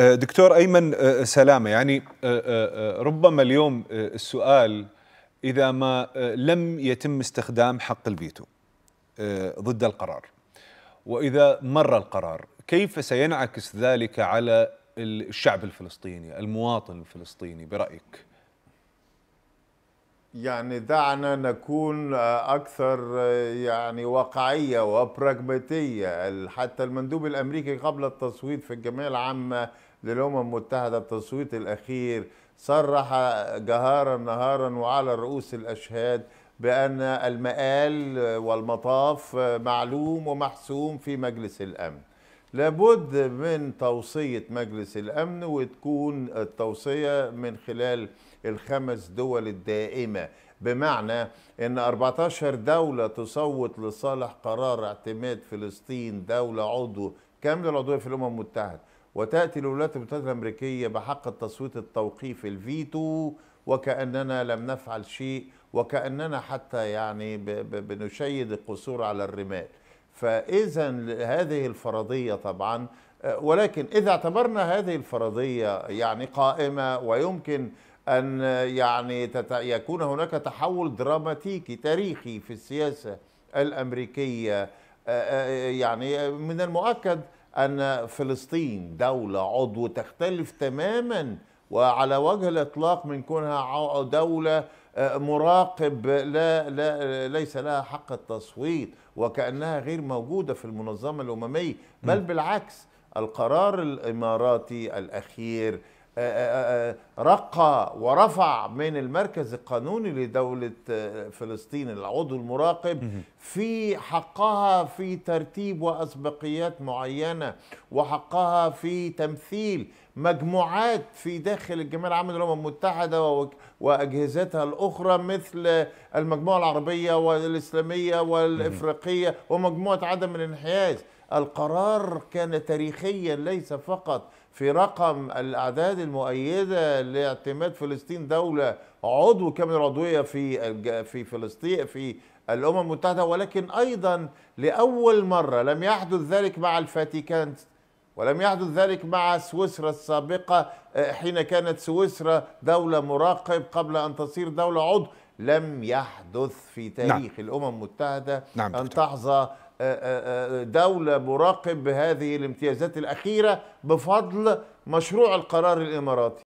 آه، دكتور ايمن آه، آه، سلامه يعني ربما اليوم السؤال اذا ما لم يتم استخدام حق الفيتو ضد القرار واذا مر القرار كيف سينعكس ذلك على الشعب الفلسطيني المواطن الفلسطيني برايك؟ يعني دعنا نكون آه، أكثر آه، يعني واقعية وبراجماتية حتى المندوب الأمريكي قبل التصويت في الجمعية العامة للأمم المتحدة التصويت الأخير صرح جهارا نهارا وعلى رؤوس الأشهاد بأن المآل والمطاف آه، معلوم ومحسوم في مجلس الأمن لابد من توصية مجلس الأمن وتكون التوصية من خلال الخمس دول الدائمة بمعنى أن 14 دولة تصوت لصالح قرار اعتماد فلسطين دولة عضو كامل العضوية في الأمم المتحدة وتأتي الولايات المتحدة الأمريكية بحق التصويت التوقيف الفيتو وكأننا لم نفعل شيء وكأننا حتى يعني بنشيد القصور على الرمال فإذا هذه الفرضية طبعا ولكن إذا اعتبرنا هذه الفرضية يعني قائمة ويمكن أن يعني يكون هناك تحول دراماتيكي تاريخي في السياسة الأمريكية يعني من المؤكد أن فلسطين دولة عضو تختلف تماماً وعلى وجه الإطلاق من كونها دولة آه، مراقب لا, لا ليس لها حق التصويت وكأنها غير موجودة في المنظمة الأممية بل بالعكس القرار الإماراتي الأخير آه، آه، آه، رقى ورفع من المركز القانوني لدولة فلسطين العضو المراقب في حقها في ترتيب وأسبقيات معينة وحقها في تمثيل مجموعات في داخل الجمعية العامة للأمم المتحدة وأجهزتها الأخرى مثل المجموعة العربية والإسلامية والإفريقية ومجموعة عدم الانحياز القرار كان تاريخيا ليس فقط في رقم الأعداد المؤيدة لاعتماد فلسطين دولة عضو كامل العضوية في في فلسطين في الأمم المتحدة ولكن أيضا لأول مرة لم يحدث ذلك مع الفاتيكان ولم يحدث ذلك مع سويسرا السابقة آه، حين كانت سويسرا دولة مراقب قبل أن تصير دولة عضو لم يحدث في نعم. تاريخ نعم. الأمم المتحدة نعم أن تحظى آه، آه، آه، دولة مراقب بهذه الامتيازات الأخيرة بفضل مشروع القرار الإماراتي